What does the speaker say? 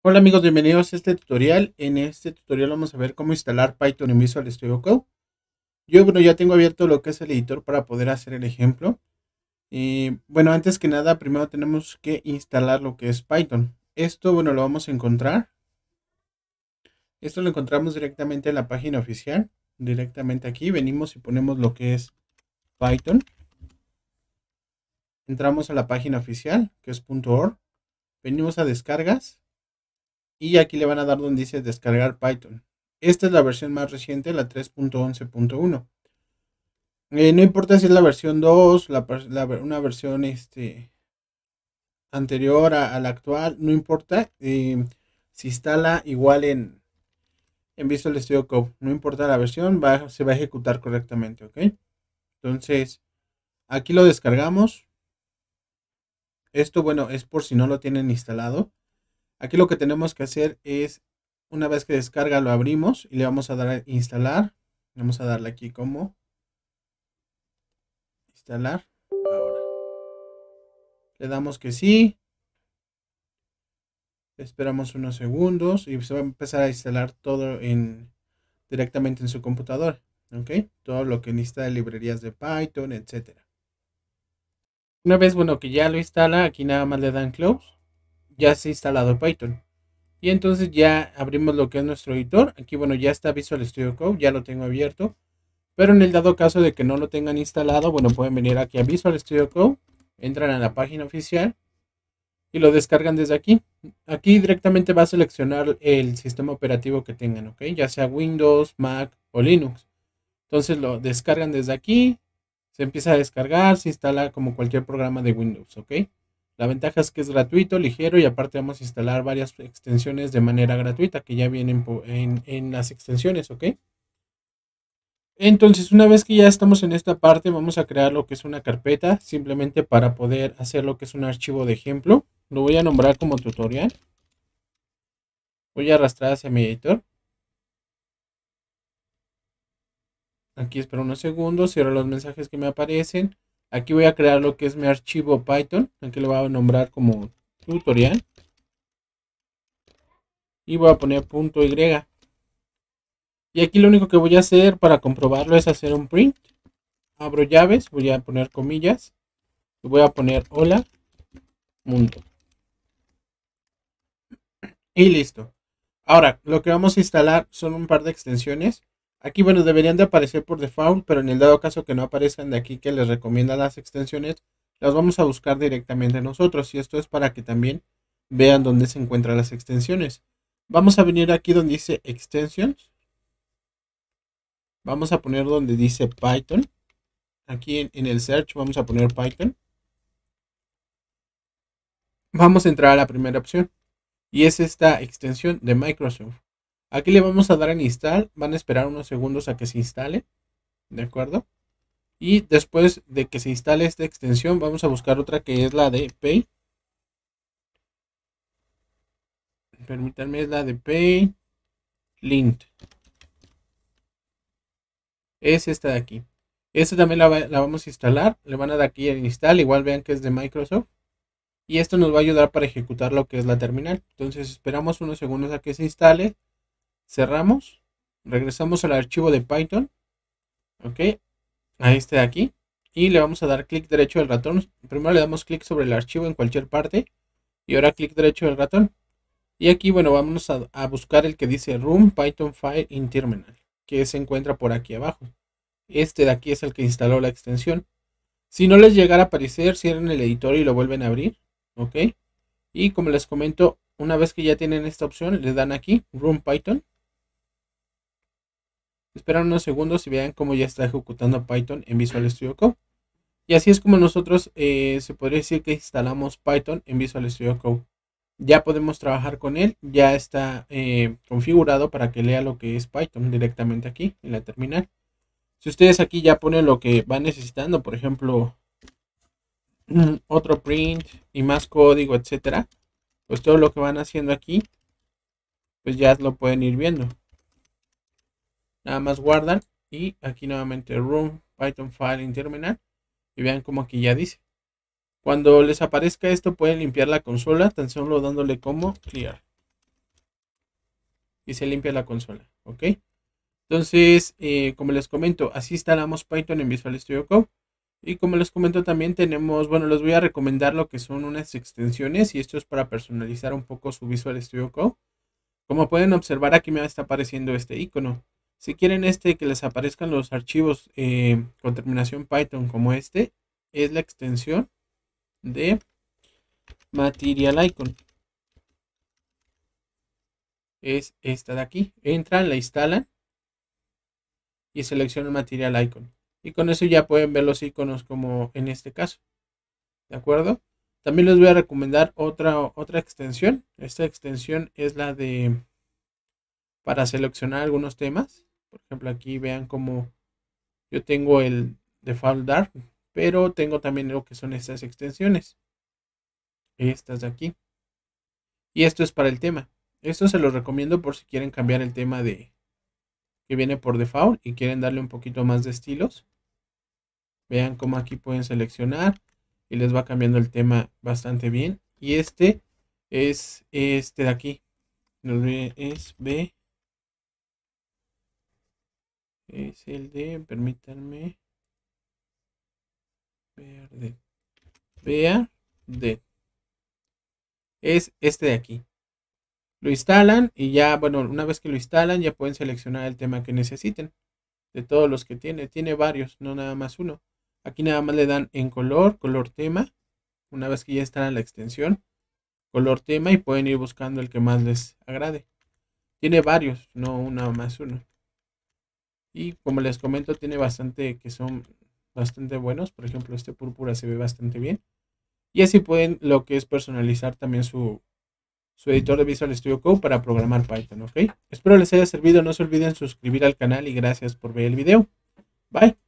Hola amigos, bienvenidos a este tutorial. En este tutorial vamos a ver cómo instalar Python en Visual Studio Code. Yo bueno, ya tengo abierto lo que es el editor para poder hacer el ejemplo. Y bueno, antes que nada, primero tenemos que instalar lo que es Python. Esto, bueno, lo vamos a encontrar. Esto lo encontramos directamente en la página oficial. Directamente aquí, venimos y ponemos lo que es Python. Entramos a la página oficial, que es .org. Venimos a descargas y aquí le van a dar donde dice descargar Python. Esta es la versión más reciente, la 3.11.1. Eh, no importa si es la versión 2, una versión este, anterior a, la actual, no importa. Eh, si se instala igual en, en Visual Studio Code. No importa la versión, se va a ejecutar correctamente, ¿ok? Entonces, aquí lo descargamos. Esto, bueno, es por si no lo tienen instalado. Aquí lo que tenemos que hacer es, una vez que descarga, lo abrimos y le vamos a dar a instalar. Vamos a darle aquí como instalar. Ahora. Le damos que sí. Esperamos unos segundos y se va a empezar a instalar todo en, directamente en su computadora. ¿Ok? Todo lo que necesita de librerías de Python, etc. Una vez, bueno, que ya lo instala, aquí nada más le dan close ya se ha instalado Python. Y entonces ya abrimos lo que es nuestro editor. Aquí, bueno, ya está Visual Studio Code, ya lo tengo abierto. Pero en el dado caso de que no lo tengan instalado, bueno, pueden venir aquí a Visual Studio Code, entran a la página oficial y lo descargan desde aquí. Aquí directamente va a seleccionar el sistema operativo que tengan, ¿ok? Ya sea Windows, Mac o Linux. Entonces lo descargan desde aquí, se empieza a descargar, se instala como cualquier programa de Windows, ¿ok? La ventaja es que es gratuito, ligero y aparte vamos a instalar varias extensiones de manera gratuita que ya vienen en, las extensiones, ¿ok? Entonces, una vez que ya estamos en esta parte, vamos a crear lo que es una carpeta, simplemente para poder hacer lo que es un archivo de ejemplo. Lo voy a nombrar como tutorial. Voy a arrastrar hacia mi editor. Aquí espero unos segundos, cierro los mensajes que me aparecen. Aquí voy a crear lo que es mi archivo Python, Aquí lo voy a nombrar como tutorial. Y voy a poner punto .y. Y aquí lo único que voy a hacer para comprobarlo es hacer un print. Abro llaves, voy a poner comillas. Y voy a poner hola mundo. Y listo. Ahora, lo que vamos a instalar son un par de extensiones. Aquí, bueno, deberían de aparecer por default, pero en el dado caso que no aparezcan de aquí que les recomienda las extensiones, las vamos a buscar directamente nosotros y esto es para que también vean dónde se encuentran las extensiones. Vamos a venir aquí donde dice extensions. Vamos a poner donde dice Python. Aquí en, en el search vamos a poner Python. Vamos a entrar a la primera opción y es esta extensión de Microsoft. Aquí le vamos a dar en install. Van a esperar unos segundos a que se instale. ¿De acuerdo? Y después de que se instale esta extensión, vamos a buscar otra que es la de Pay. Permítanme, es la de Pay Lint. Es esta de aquí. Esta también la, vamos a instalar. Le van a dar aquí en install. Igual vean que es de Microsoft. Y esto nos va a ayudar para ejecutar lo que es la terminal. Entonces esperamos unos segundos a que se instale cerramos, regresamos al archivo de Python, ok, a este de aquí, y le vamos a dar clic derecho del ratón. Primero le damos clic sobre el archivo en cualquier parte, y ahora clic derecho del ratón. Y aquí, bueno, vamos a, buscar el que dice Room Python File in Terminal, que se encuentra por aquí abajo. Este de aquí es el que instaló la extensión. Si no les llegara a aparecer, cierren el editor y lo vuelven a abrir, ok. Y como les comento, una vez que ya tienen esta opción, le dan aquí, Room Python, Esperan unos segundos y vean cómo ya está ejecutando Python en Visual Studio Code. Y así es como nosotros eh, se podría decir que instalamos Python en Visual Studio Code. Ya podemos trabajar con él, ya está eh, configurado para que lea lo que es Python directamente aquí en la terminal. Si ustedes aquí ya ponen lo que van necesitando, por ejemplo, mm, otro print y más código, etcétera, pues todo lo que van haciendo aquí, pues ya lo pueden ir viendo nada más guardan y aquí nuevamente room python file in terminal y vean como aquí ya dice cuando les aparezca esto pueden limpiar la consola tan solo dándole como clear y se limpia la consola ok entonces eh, como les comento así instalamos python en visual studio code y como les comento también tenemos, bueno, les voy a recomendar lo que son unas extensiones y esto es para personalizar un poco su Visual Studio Code. Como pueden observar aquí me está apareciendo este icono. Si quieren este que les aparezcan los archivos eh, con terminación Python como este, es la extensión de Material Icon. Es esta de aquí. Entran, la instalan y seleccionan Material Icon. Y con eso ya pueden ver los iconos como en este caso. ¿De acuerdo? También les voy a recomendar otra, otra extensión. Esta extensión es la de para seleccionar algunos temas. Por ejemplo, aquí vean cómo yo tengo el default dark, pero tengo también lo que son estas extensiones. Estas de aquí. Y esto es para el tema. Esto se lo recomiendo por si quieren cambiar el tema de que viene por default y quieren darle un poquito más de estilos. Vean cómo aquí pueden seleccionar y les va cambiando el tema bastante bien. Y este es este de aquí. Es B es el de, permítanme, verde, de, es este de aquí. Lo instalan y ya, bueno, una vez que lo instalan ya pueden seleccionar el tema que necesiten. De todos los que tiene, tiene varios, no nada más uno. Aquí nada más le dan en color, color tema. Una vez que ya está la extensión, color tema y pueden ir buscando el que más les agrade. Tiene varios, no nada más uno. Y como les comento, tiene bastante que son bastante buenos. Por ejemplo, este púrpura se ve bastante bien. Y así pueden lo que es personalizar también su, editor de Visual Studio Code para programar Python, ¿ok? Espero les haya servido. No se olviden suscribir al canal y gracias por ver el video. Bye.